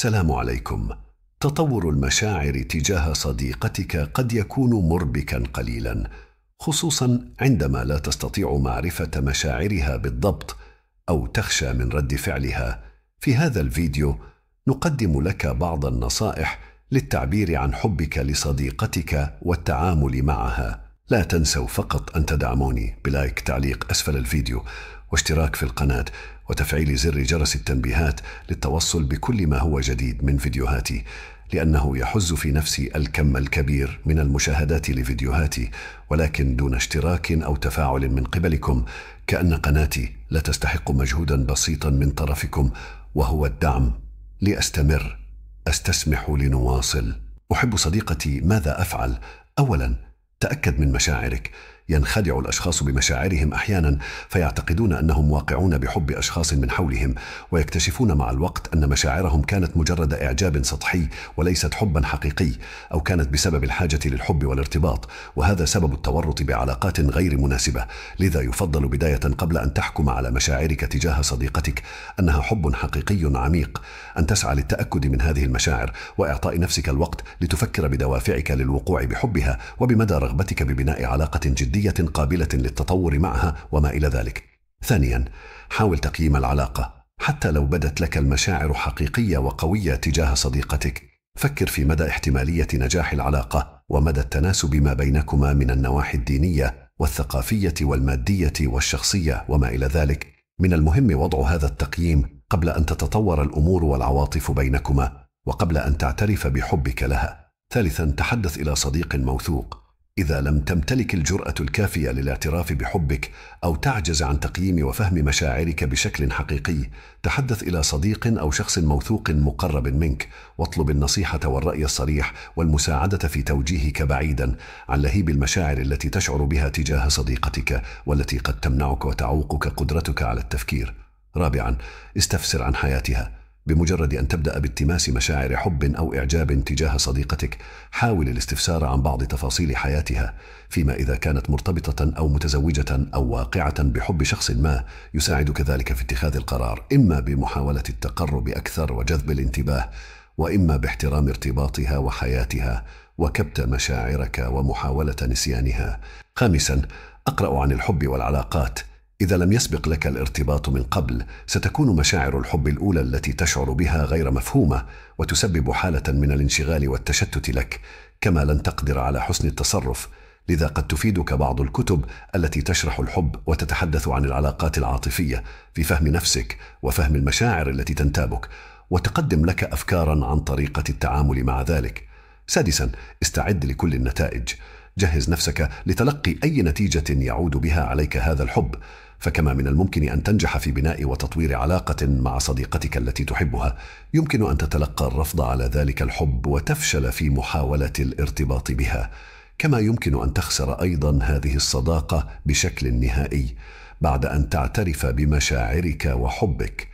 سلام عليكم تطور المشاعر تجاه صديقتك قد يكون مربكا قليلا خصوصا عندما لا تستطيع معرفه مشاعرها بالضبط او تخشى من رد فعلها في هذا الفيديو نقدم لك بعض النصائح للتعبير عن حبك لصديقتك والتعامل معها لا تنسوا فقط ان تدعموني بلايك تعليق اسفل الفيديو واشتراك في القناه وتفعيل زر جرس التنبيهات للتوصل بكل ما هو جديد من فيديوهاتي لأنه يحز في نفسي الكم الكبير من المشاهدات لفيديوهاتي ولكن دون اشتراك أو تفاعل من قبلكم كأن قناتي لا تستحق مجهودا بسيطا من طرفكم وهو الدعم لأستمر أستسمح لنواصل أحب صديقتي ماذا أفعل؟ أولا تأكد من مشاعرك ينخدع الاشخاص بمشاعرهم احيانا فيعتقدون انهم واقعون بحب اشخاص من حولهم ويكتشفون مع الوقت ان مشاعرهم كانت مجرد اعجاب سطحي وليست حبا حقيقي او كانت بسبب الحاجه للحب والارتباط وهذا سبب التورط بعلاقات غير مناسبه لذا يفضل بدايه قبل ان تحكم على مشاعرك تجاه صديقتك انها حب حقيقي عميق ان تسعى للتاكد من هذه المشاعر واعطاء نفسك الوقت لتفكر بدوافعك للوقوع بحبها وبمدى رغبتك ببناء علاقه جديه جدية قابلة للتطور معها وما إلى ذلك. ثانيا، حاول تقييم العلاقة، حتى لو بدت لك المشاعر حقيقية وقوية تجاه صديقتك، فكر في مدى احتمالية نجاح العلاقة ومدى التناسب ما بينكما من النواحي الدينية والثقافية والمادية والشخصية وما إلى ذلك. من المهم وضع هذا التقييم قبل أن تتطور الأمور والعواطف بينكما، وقبل أن تعترف بحبك لها. ثالثا، تحدث إلى صديق موثوق، إذا لم تمتلك الجرأة الكافية للاعتراف بحبك أو تعجز عن تقييم وفهم مشاعرك بشكل حقيقي، تحدث إلى صديق أو شخص موثوق مقرب منك، واطلب النصيحة والرأي الصريح والمساعدة في توجيهك بعيدا عن لهيب المشاعر التي تشعر بها تجاه صديقتك والتي قد تمنعك وتعوقك قدرتك على التفكير. رابعا، استفسر عن حياتها. بمجرد أن تبدأ بالتماس مشاعر حب أو إعجاب تجاه صديقتك حاول الاستفسار عن بعض تفاصيل حياتها فيما إذا كانت مرتبطة أو متزوجة أو واقعة بحب شخص ما يساعدك ذلك في اتخاذ القرار إما بمحاولة التقرب أكثر وجذب الانتباه وإما باحترام ارتباطها وحياتها وكبت مشاعرك ومحاولة نسيانها خامسا أقرأ عن الحب والعلاقات إذا لم يسبق لك الارتباط من قبل ستكون مشاعر الحب الأولى التي تشعر بها غير مفهومة وتسبب حالة من الانشغال والتشتت لك كما لن تقدر على حسن التصرف لذا قد تفيدك بعض الكتب التي تشرح الحب وتتحدث عن العلاقات العاطفية في فهم نفسك وفهم المشاعر التي تنتابك وتقدم لك أفكارا عن طريقة التعامل مع ذلك سادسا استعد لكل النتائج جهز نفسك لتلقي أي نتيجة يعود بها عليك هذا الحب فكما من الممكن أن تنجح في بناء وتطوير علاقة مع صديقتك التي تحبها يمكن أن تتلقى الرفض على ذلك الحب وتفشل في محاولة الارتباط بها كما يمكن أن تخسر أيضا هذه الصداقة بشكل نهائي بعد أن تعترف بمشاعرك وحبك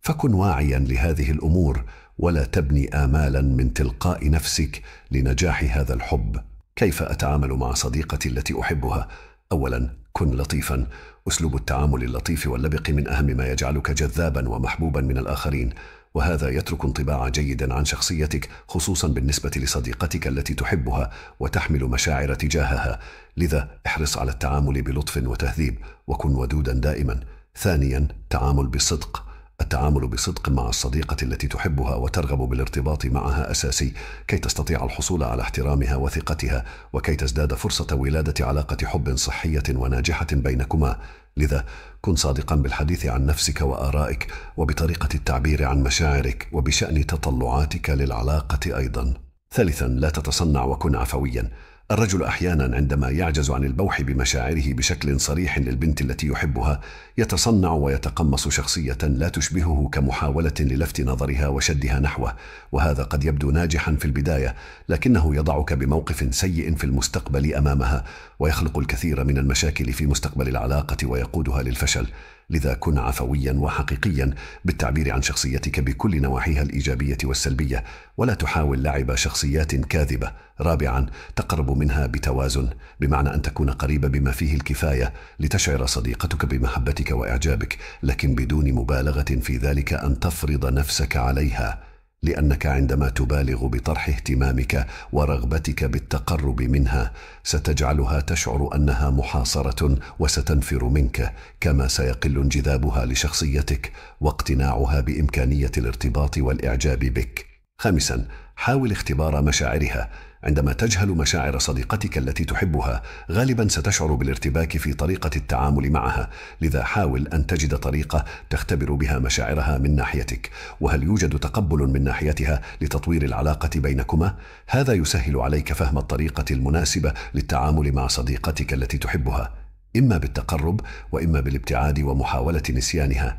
فكن واعيا لهذه الأمور ولا تبني آمالا من تلقاء نفسك لنجاح هذا الحب كيف أتعامل مع صديقتي التي أحبها؟ أولا كن لطيفا أسلوب التعامل اللطيف واللبق من أهم ما يجعلك جذابا ومحبوبا من الآخرين وهذا يترك انطباعا جيدا عن شخصيتك خصوصا بالنسبة لصديقتك التي تحبها وتحمل مشاعر تجاهها لذا احرص على التعامل بلطف وتهذيب وكن ودودا دائما ثانيا تعامل بصدق التعامل بصدق مع الصديقة التي تحبها وترغب بالارتباط معها أساسي كي تستطيع الحصول على احترامها وثقتها وكي تزداد فرصة ولادة علاقة حب صحية وناجحة بينكما لذا كن صادقا بالحديث عن نفسك وآرائك وبطريقة التعبير عن مشاعرك وبشأن تطلعاتك للعلاقة أيضا ثالثا لا تتصنع وكن عفويا الرجل احيانا عندما يعجز عن البوح بمشاعره بشكل صريح للبنت التي يحبها يتصنع ويتقمص شخصيه لا تشبهه كمحاوله للفت نظرها وشدها نحوه وهذا قد يبدو ناجحا في البدايه لكنه يضعك بموقف سيء في المستقبل امامها ويخلق الكثير من المشاكل في مستقبل العلاقه ويقودها للفشل لذا كن عفويا وحقيقيا بالتعبير عن شخصيتك بكل نواحيها الايجابيه والسلبيه ولا تحاول لعب شخصيات كاذبه رابعا تقرب منها بتوازن بمعنى ان تكون قريبه بما فيه الكفايه لتشعر صديقتك بمحبتك واعجابك لكن بدون مبالغه في ذلك ان تفرض نفسك عليها لانك عندما تبالغ بطرح اهتمامك ورغبتك بالتقرب منها ستجعلها تشعر انها محاصره وستنفر منك كما سيقل انجذابها لشخصيتك واقتناعها بامكانيه الارتباط والاعجاب بك خامسا حاول اختبار مشاعرها عندما تجهل مشاعر صديقتك التي تحبها غالبا ستشعر بالارتباك في طريقة التعامل معها لذا حاول أن تجد طريقة تختبر بها مشاعرها من ناحيتك وهل يوجد تقبل من ناحيتها لتطوير العلاقة بينكما؟ هذا يسهل عليك فهم الطريقة المناسبة للتعامل مع صديقتك التي تحبها إما بالتقرب وإما بالابتعاد ومحاولة نسيانها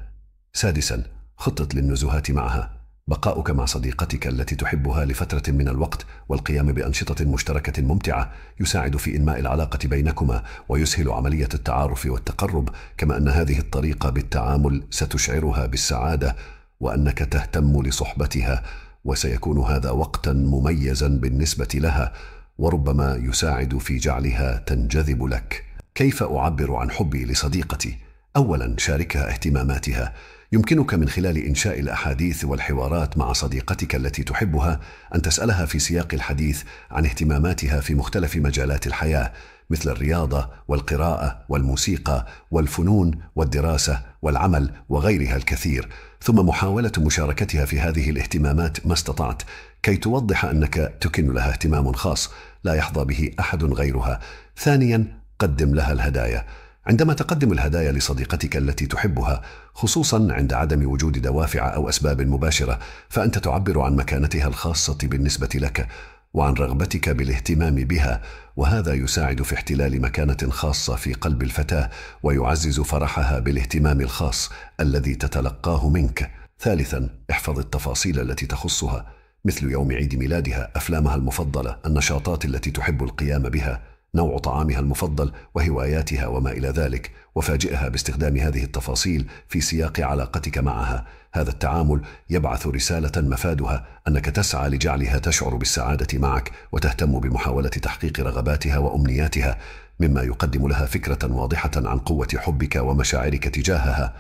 سادسا خطط للنزهات معها بقاؤك مع صديقتك التي تحبها لفترة من الوقت والقيام بأنشطة مشتركة ممتعة يساعد في إنماء العلاقة بينكما ويسهل عملية التعارف والتقرب كما أن هذه الطريقة بالتعامل ستشعرها بالسعادة وأنك تهتم لصحبتها وسيكون هذا وقتا مميزا بالنسبة لها وربما يساعد في جعلها تنجذب لك كيف أعبر عن حبي لصديقتي؟ أولا شاركها اهتماماتها يمكنك من خلال إنشاء الأحاديث والحوارات مع صديقتك التي تحبها أن تسألها في سياق الحديث عن اهتماماتها في مختلف مجالات الحياة مثل الرياضة والقراءة والموسيقى والفنون والدراسة والعمل وغيرها الكثير ثم محاولة مشاركتها في هذه الاهتمامات ما استطعت كي توضح أنك تكن لها اهتمام خاص لا يحظى به أحد غيرها ثانيا قدم لها الهدايا عندما تقدم الهدايا لصديقتك التي تحبها خصوصا عند عدم وجود دوافع او اسباب مباشره فانت تعبر عن مكانتها الخاصه بالنسبه لك وعن رغبتك بالاهتمام بها وهذا يساعد في احتلال مكانه خاصه في قلب الفتاه ويعزز فرحها بالاهتمام الخاص الذي تتلقاه منك ثالثا احفظ التفاصيل التي تخصها مثل يوم عيد ميلادها افلامها المفضله النشاطات التي تحب القيام بها نوع طعامها المفضل وهواياتها وما إلى ذلك وفاجئها باستخدام هذه التفاصيل في سياق علاقتك معها هذا التعامل يبعث رسالة مفادها أنك تسعى لجعلها تشعر بالسعادة معك وتهتم بمحاولة تحقيق رغباتها وأمنياتها مما يقدم لها فكرة واضحة عن قوة حبك ومشاعرك تجاهها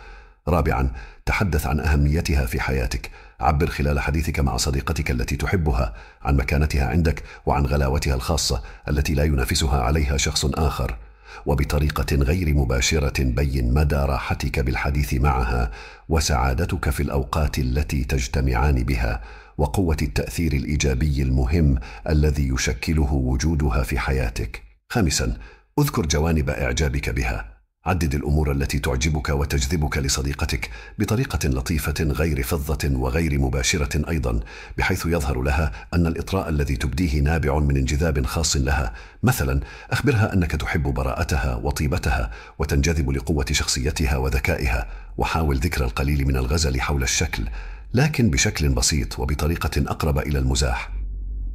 رابعا تحدث عن أهميتها في حياتك عبر خلال حديثك مع صديقتك التي تحبها عن مكانتها عندك وعن غلاوتها الخاصة التي لا ينافسها عليها شخص آخر وبطريقة غير مباشرة بين مدى راحتك بالحديث معها وسعادتك في الأوقات التي تجتمعان بها وقوة التأثير الإيجابي المهم الذي يشكله وجودها في حياتك خامسا اذكر جوانب إعجابك بها عدد الأمور التي تعجبك وتجذبك لصديقتك بطريقة لطيفة غير فظة وغير مباشرة أيضا بحيث يظهر لها أن الإطراء الذي تبديه نابع من انجذاب خاص لها مثلا أخبرها أنك تحب براءتها وطيبتها وتنجذب لقوة شخصيتها وذكائها وحاول ذكر القليل من الغزل حول الشكل لكن بشكل بسيط وبطريقة أقرب إلى المزاح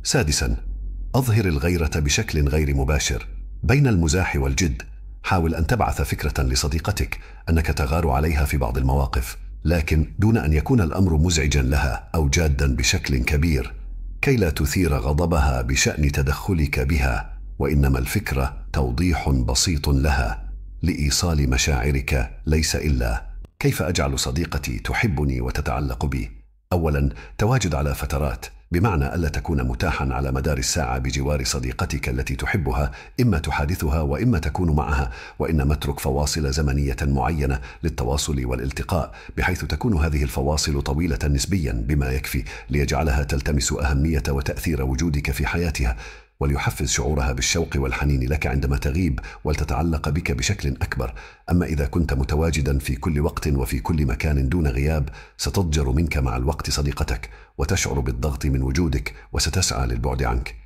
سادسا أظهر الغيرة بشكل غير مباشر بين المزاح والجد حاول أن تبعث فكرة لصديقتك أنك تغار عليها في بعض المواقف لكن دون أن يكون الأمر مزعجا لها أو جادا بشكل كبير كي لا تثير غضبها بشأن تدخلك بها وإنما الفكرة توضيح بسيط لها لإيصال مشاعرك ليس إلا كيف أجعل صديقتي تحبني وتتعلق بي؟ أولا تواجد على فترات بمعنى ألا تكون متاحا على مدار الساعة بجوار صديقتك التي تحبها إما تحادثها وإما تكون معها وإنما اترك فواصل زمنية معينة للتواصل والالتقاء بحيث تكون هذه الفواصل طويلة نسبيا بما يكفي ليجعلها تلتمس أهمية وتأثير وجودك في حياتها وليحفز شعورها بالشوق والحنين لك عندما تغيب ولتتعلق بك بشكل أكبر أما إذا كنت متواجدا في كل وقت وفي كل مكان دون غياب ستضجر منك مع الوقت صديقتك وتشعر بالضغط من وجودك وستسعى للبعد عنك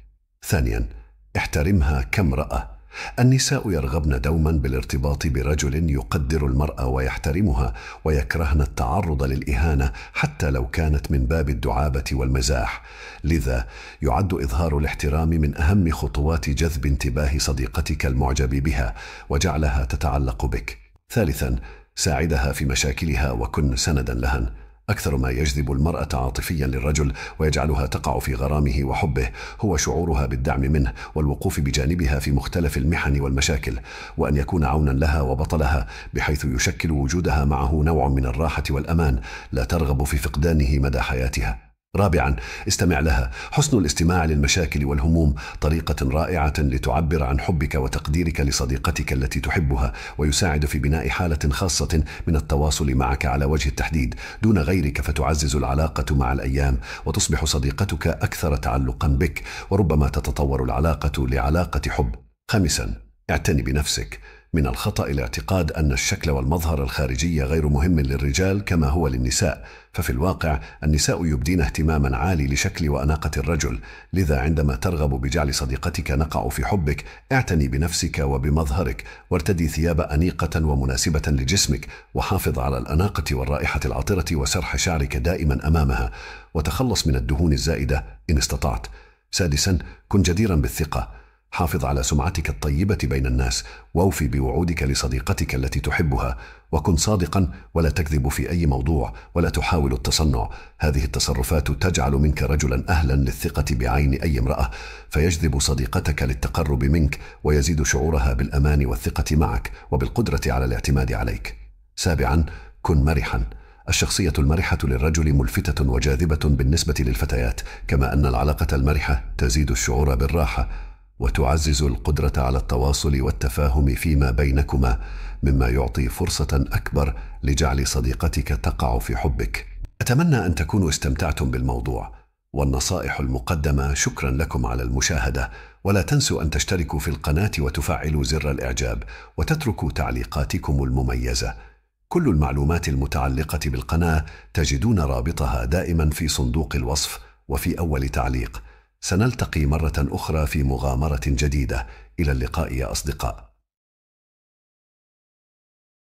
ثانيا احترمها كامرأة النساء يرغبن دوما بالارتباط برجل يقدر المراه ويحترمها ويكرهن التعرض للاهانه حتى لو كانت من باب الدعابه والمزاح لذا يعد اظهار الاحترام من اهم خطوات جذب انتباه صديقتك المعجب بها وجعلها تتعلق بك ثالثا ساعدها في مشاكلها وكن سندا لهن أكثر ما يجذب المرأة عاطفيا للرجل ويجعلها تقع في غرامه وحبه هو شعورها بالدعم منه والوقوف بجانبها في مختلف المحن والمشاكل وأن يكون عونا لها وبطلها بحيث يشكل وجودها معه نوع من الراحة والأمان لا ترغب في فقدانه مدى حياتها رابعا استمع لها حسن الاستماع للمشاكل والهموم طريقة رائعة لتعبر عن حبك وتقديرك لصديقتك التي تحبها ويساعد في بناء حالة خاصة من التواصل معك على وجه التحديد دون غيرك فتعزز العلاقة مع الأيام وتصبح صديقتك أكثر تعلقا بك وربما تتطور العلاقة لعلاقة حب خامسا اعتني بنفسك من الخطأ الاعتقاد أن الشكل والمظهر الخارجي غير مهم للرجال كما هو للنساء، ففي الواقع النساء يبدين اهتماما عالي لشكل وأناقة الرجل، لذا عندما ترغب بجعل صديقتك نقع في حبك، اعتني بنفسك وبمظهرك، وارتدي ثياب أنيقة ومناسبة لجسمك، وحافظ على الأناقة والرائحة العطرة وسرح شعرك دائما أمامها، وتخلص من الدهون الزائدة إن استطعت. سادسا كن جديرا بالثقة حافظ على سمعتك الطيبة بين الناس ووفي بوعودك لصديقتك التي تحبها وكن صادقا ولا تكذب في أي موضوع ولا تحاول التصنع هذه التصرفات تجعل منك رجلا أهلا للثقة بعين أي امرأة فيجذب صديقتك للتقرب منك ويزيد شعورها بالأمان والثقة معك وبالقدرة على الاعتماد عليك سابعا كن مرحا الشخصية المرحة للرجل ملفتة وجاذبة بالنسبة للفتيات كما أن العلاقة المرحة تزيد الشعور بالراحة وتعزز القدره على التواصل والتفاهم فيما بينكما مما يعطي فرصه اكبر لجعل صديقتك تقع في حبك اتمنى ان تكونوا استمتعتم بالموضوع والنصائح المقدمه شكرا لكم على المشاهده ولا تنسوا ان تشتركوا في القناه وتفعلوا زر الاعجاب وتتركوا تعليقاتكم المميزه كل المعلومات المتعلقه بالقناه تجدون رابطها دائما في صندوق الوصف وفي اول تعليق سنلتقي مرة أخرى في مغامرة جديدة إلى اللقاء يا أصدقاء